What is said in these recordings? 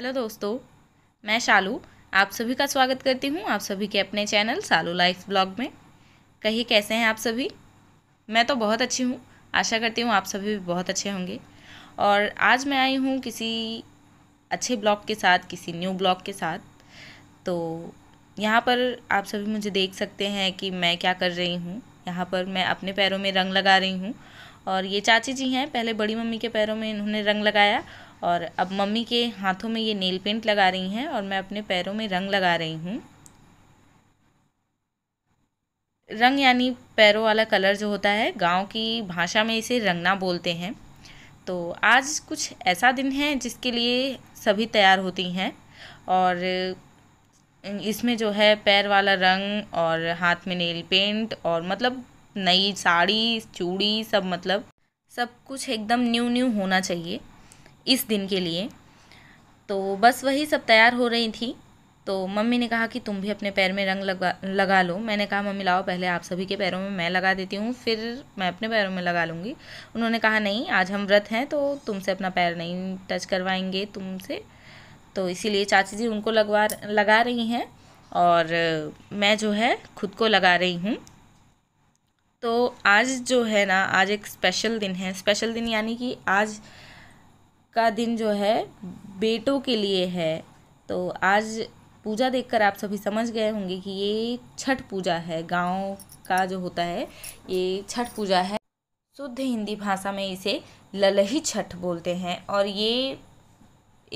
hello दोस्तों मैं शालू आप सभी का स्वागत करती हूँ आप सभी के अपने चैनल शालू लाइफ ब्लॉग में कहिए कैसे हैं आप सभी मैं तो बहुत अच्छी हूँ आशा करती हूँ आप सभी भी बहुत अच्छे होंगे और आज मैं आई हूँ किसी अच्छे ब्लॉग के साथ किसी न्यू ब्लॉग के साथ तो यहाँ पर आप सभी मुझे देख सकते हैं कि मैं क्या कर रही हूँ यहाँ पर मैं अपने पैरों में रंग लगा रही हूँ और ये चाची जी हैं पहले बड़ी मम्मी के पैरों में इन्होंने रंग लगाया और अब मम्मी के हाथों में ये नेल पेंट लगा रही हैं और मैं अपने पैरों में रंग लगा रही हूँ रंग यानी पैरों वाला कलर जो होता है गांव की भाषा में इसे रंगना बोलते हैं तो आज कुछ ऐसा दिन है जिसके लिए सभी तैयार होती हैं और इसमें जो है पैर वाला रंग और हाथ में नेल पेंट और मतलब नई साड़ी चूड़ी सब मतलब सब कुछ एकदम न्यू न्यू होना चाहिए इस दिन के लिए तो बस वही सब तैयार हो रही थी तो मम्मी ने कहा कि तुम भी अपने पैर में रंग लगा लगा लो मैंने कहा मम्मी लाओ पहले आप सभी के पैरों में मैं लगा देती हूँ फिर मैं अपने पैरों में लगा लूँगी उन्होंने कहा नहीं आज हम व्रत हैं तो तुमसे अपना पैर नहीं टच करवाएंगे तुमसे तो इसीलिए चाची जी उनको लगवा लगा रही हैं और मैं जो है खुद को लगा रही हूँ तो आज जो है ना आज एक स्पेशल दिन है स्पेशल दिन यानी कि आज का दिन जो है बेटों के लिए है तो आज पूजा देखकर आप सभी समझ गए होंगे कि ये छठ पूजा है गाँव का जो होता है ये छठ पूजा है शुद्ध हिंदी भाषा में इसे ललही छठ बोलते हैं और ये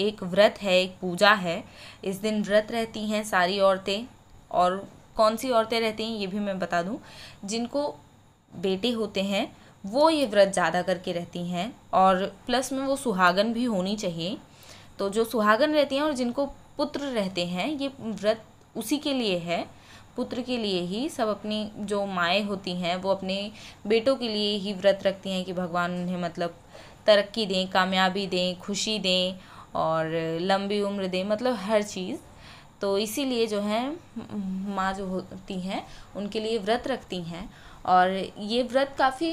एक व्रत है एक पूजा है इस दिन व्रत रहती हैं सारी औरतें और कौन सी औरतें रहती हैं ये भी मैं बता दूं जिनको बेटे होते हैं वो ये व्रत ज़्यादा करके रहती हैं और प्लस में वो सुहागन भी होनी चाहिए तो जो सुहागन रहती हैं और जिनको पुत्र रहते हैं ये व्रत उसी के लिए है पुत्र के लिए ही सब अपनी जो माएँ होती हैं वो अपने बेटों के लिए ही व्रत रखती हैं कि भगवान उन्हें मतलब तरक्की दें कामयाबी दें खुशी दें और लंबी उम्र दें मतलब हर चीज़ तो इसीलिए जो है माँ जो होती हैं उनके लिए व्रत रखती हैं और ये व्रत काफ़ी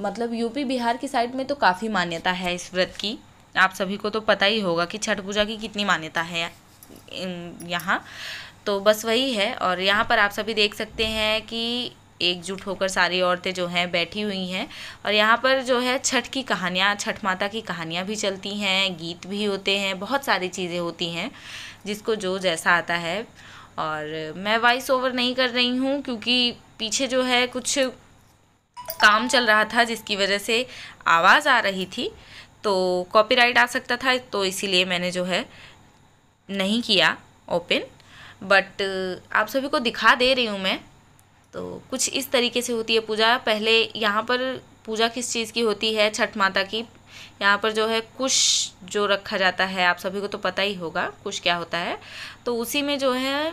मतलब यूपी बिहार की साइड में तो काफ़ी मान्यता है इस व्रत की आप सभी को तो पता ही होगा कि छठ पूजा की कितनी मान्यता है यहाँ तो बस वही है और यहाँ पर आप सभी देख सकते हैं कि एकजुट होकर सारी औरतें जो हैं बैठी हुई हैं और यहाँ पर जो है छठ की कहानियाँ छठ माता की कहानियाँ भी चलती हैं गीत भी होते हैं बहुत सारी चीज़ें होती हैं जिसको जो जैसा आता है और मैं वॉइस ओवर नहीं कर रही हूँ क्योंकि पीछे जो है कुछ काम चल रहा था जिसकी वजह से आवाज़ आ रही थी तो कॉपीराइट आ सकता था तो इसीलिए मैंने जो है नहीं किया ओपन बट आप सभी को दिखा दे रही हूँ मैं तो कुछ इस तरीके से होती है पूजा पहले यहाँ पर पूजा किस चीज़ की होती है छठ माता की यहाँ पर जो है कुश जो रखा जाता है आप सभी को तो पता ही होगा कुश क्या होता है तो उसी में जो है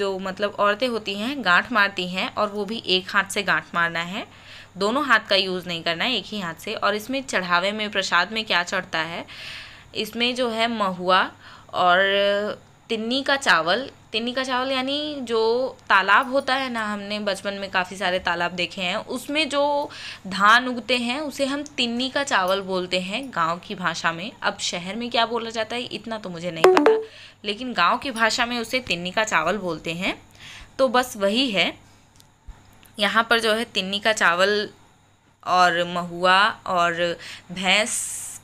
जो मतलब औरतें होती हैं गांठ मारती हैं और वो भी एक हाथ से गांठ मारना है दोनों हाथ का यूज़ नहीं करना है एक ही हाथ से और इसमें चढ़ावे में प्रसाद में क्या चढ़ता है इसमें जो है महुआ और तिन्नी का चावल तिन्नी का चावल यानी जो तालाब होता है ना हमने बचपन में काफ़ी सारे तालाब देखे हैं उसमें जो धान उगते हैं उसे हम तिन्नी का चावल बोलते हैं गांव की भाषा में अब शहर में क्या बोला जाता है इतना तो मुझे नहीं पता लेकिन गांव की भाषा में उसे तिन्नी का चावल बोलते हैं तो बस वही है यहाँ पर जो है तिन्नी का चावल और महुआ और भैंस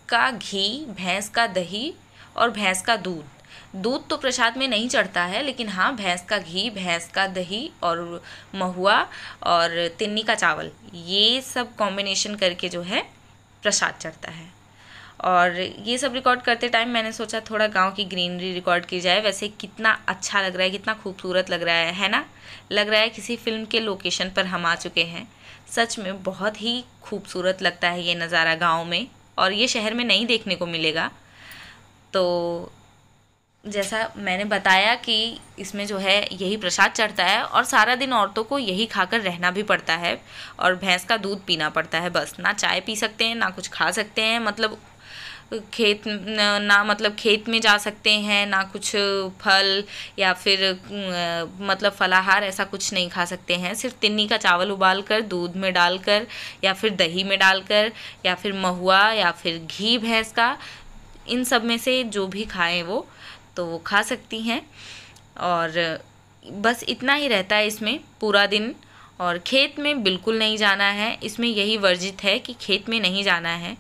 का घी भैंस का दही और भैंस का दूध दूध तो प्रसाद में नहीं चढ़ता है लेकिन हाँ भैंस का घी भैंस का दही और महुआ और तिन्नी का चावल ये सब कॉम्बिनेशन करके जो है प्रसाद चढ़ता है और ये सब रिकॉर्ड करते टाइम मैंने सोचा थोड़ा गांव की ग्रीनरी रिकॉर्ड की जाए वैसे कितना अच्छा लग रहा है कितना खूबसूरत लग रहा है है ना लग रहा है किसी फिल्म के लोकेशन पर हम आ चुके हैं सच में बहुत ही खूबसूरत लगता है ये नज़ारा गाँव में और ये शहर में नहीं देखने को मिलेगा तो जैसा मैंने बताया कि इसमें जो है यही प्रसाद चढ़ता है और सारा दिन औरतों को यही खाकर रहना भी पड़ता है और भैंस का दूध पीना पड़ता है बस ना चाय पी सकते हैं ना कुछ खा सकते हैं मतलब खेत ना मतलब खेत में जा सकते हैं ना कुछ फल या फिर मतलब फलाहार ऐसा कुछ नहीं खा सकते हैं सिर्फ तिन्नी का चावल उबाल कर दूध में डालकर या फिर दही में डालकर या फिर महुआ या फिर घी भैंस का इन सब में से जो भी खाएं वो तो वो खा सकती हैं और बस इतना ही रहता है इसमें पूरा दिन और खेत में बिल्कुल नहीं जाना है इसमें यही वर्जित है कि खेत में नहीं जाना है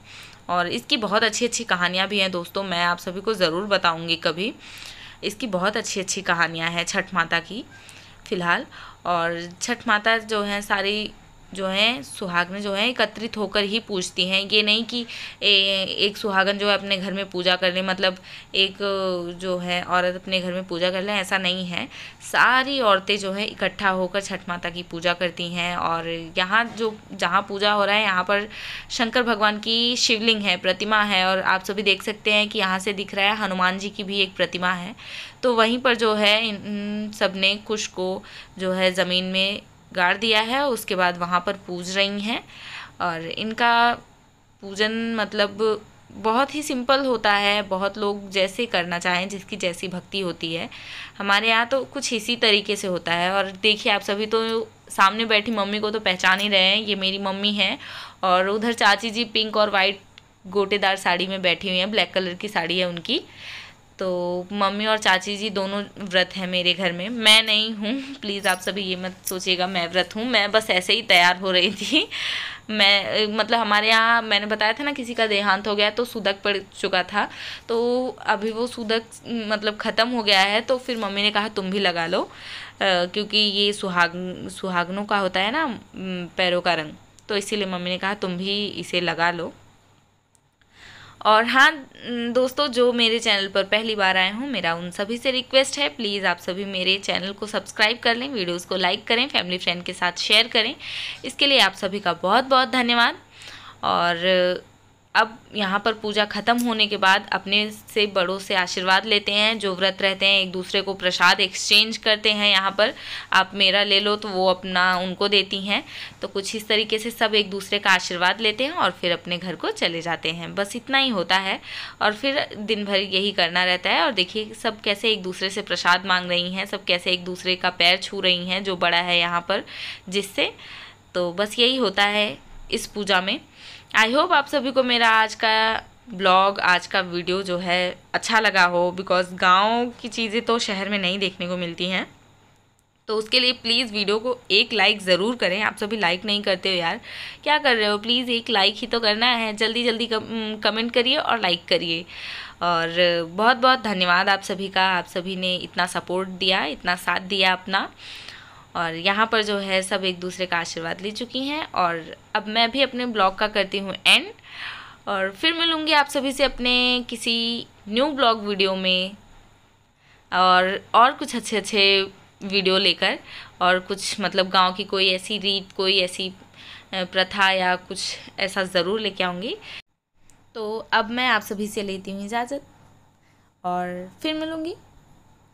और इसकी बहुत अच्छी अच्छी कहानियाँ भी हैं दोस्तों मैं आप सभी को ज़रूर बताऊँगी कभी इसकी बहुत अच्छी अच्छी कहानियाँ हैं छठ माता की फ़िलहाल और छठ माता जो हैं सारी जो हैं सुहागन जो हैं एकत्रित होकर ही पूजती हैं ये नहीं कि ए, एक सुहागन जो है अपने घर में पूजा कर लें मतलब एक जो है औरत अपने घर में पूजा कर लें ऐसा नहीं है सारी औरतें जो है इकट्ठा होकर छठ माता की पूजा करती हैं और यहाँ जो जहाँ पूजा हो रहा है यहाँ पर शंकर भगवान की शिवलिंग है प्रतिमा है और आप सभी देख सकते हैं कि यहाँ से दिख रहा है हनुमान जी की भी एक प्रतिमा है तो वहीं पर जो है इन सब ने कुश को जो है ज़मीन में गाड़ दिया है उसके बाद वहाँ पर पूज रही हैं और इनका पूजन मतलब बहुत ही सिंपल होता है बहुत लोग जैसे करना चाहें जिसकी जैसी भक्ति होती है हमारे यहाँ तो कुछ इसी तरीके से होता है और देखिए आप सभी तो सामने बैठी मम्मी को तो पहचान ही रहे हैं ये मेरी मम्मी हैं और उधर चाची जी पिंक और वाइट गोटेदार साड़ी में बैठी हुई हैं ब्लैक कलर की साड़ी है उनकी तो मम्मी और चाची जी दोनों व्रत हैं मेरे घर में मैं नहीं हूँ प्लीज़ आप सभी ये मत सोचिएगा मैं व्रत हूँ मैं बस ऐसे ही तैयार हो रही थी मैं मतलब हमारे यहाँ मैंने बताया था ना किसी का देहांत हो गया तो सूदक पड़ चुका था तो अभी वो सूदक मतलब ख़त्म हो गया है तो फिर मम्मी ने कहा तुम भी लगा लो आ, क्योंकि ये सुहाग सुहागनों का होता है ना पैरों का रंग तो इसीलिए मम्मी ने कहा तुम भी इसे लगा लो और हाँ दोस्तों जो मेरे चैनल पर पहली बार आए हों मेरा उन सभी से रिक्वेस्ट है प्लीज़ आप सभी मेरे चैनल को सब्सक्राइब कर लें वीडियोज़ को लाइक करें फैमिली फ्रेंड के साथ शेयर करें इसके लिए आप सभी का बहुत बहुत धन्यवाद और अब यहाँ पर पूजा ख़त्म होने के बाद अपने से बड़ों से आशीर्वाद लेते हैं जो व्रत रहते हैं एक दूसरे को प्रसाद एक्सचेंज करते हैं यहाँ पर आप मेरा ले लो तो वो अपना उनको देती हैं तो कुछ इस तरीके से सब एक दूसरे का आशीर्वाद लेते हैं और फिर अपने घर को चले जाते हैं बस इतना ही होता है और फिर दिन भर यही करना रहता है और देखिए सब कैसे एक दूसरे से प्रसाद मांग रही हैं सब कैसे एक दूसरे का पैर छू रही हैं जो बड़ा है यहाँ पर जिससे तो बस यही होता है इस पूजा में आई होप आप सभी को मेरा आज का ब्लॉग आज का वीडियो जो है अच्छा लगा हो बिकॉज गांव की चीज़ें तो शहर में नहीं देखने को मिलती हैं तो उसके लिए प्लीज़ वीडियो को एक लाइक ज़रूर करें आप सभी लाइक नहीं करते हो यार क्या कर रहे हो प्लीज़ एक लाइक ही तो करना है जल्दी जल्दी कम, कमेंट करिए और लाइक करिए और बहुत बहुत धन्यवाद आप सभी का आप सभी ने इतना सपोर्ट दिया इतना साथ दिया अपना और यहाँ पर जो है सब एक दूसरे का आशीर्वाद ले चुकी हैं और अब मैं भी अपने ब्लॉग का करती हूँ एंड और फिर मिलूँगी आप सभी से अपने किसी न्यू ब्लॉग वीडियो में और और कुछ अच्छे अच्छे वीडियो लेकर और कुछ मतलब गांव की कोई ऐसी रीत कोई ऐसी प्रथा या कुछ ऐसा ज़रूर लेके आऊँगी तो अब मैं आप सभी से लेती हूँ इजाज़त और फिर मिलूँगी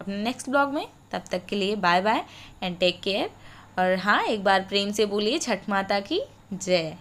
अपने नेक्स्ट ब्लॉग में तब तक के लिए bye bye and take care और हाँ एक बार प्रेम से बोलिए छठ माता की जय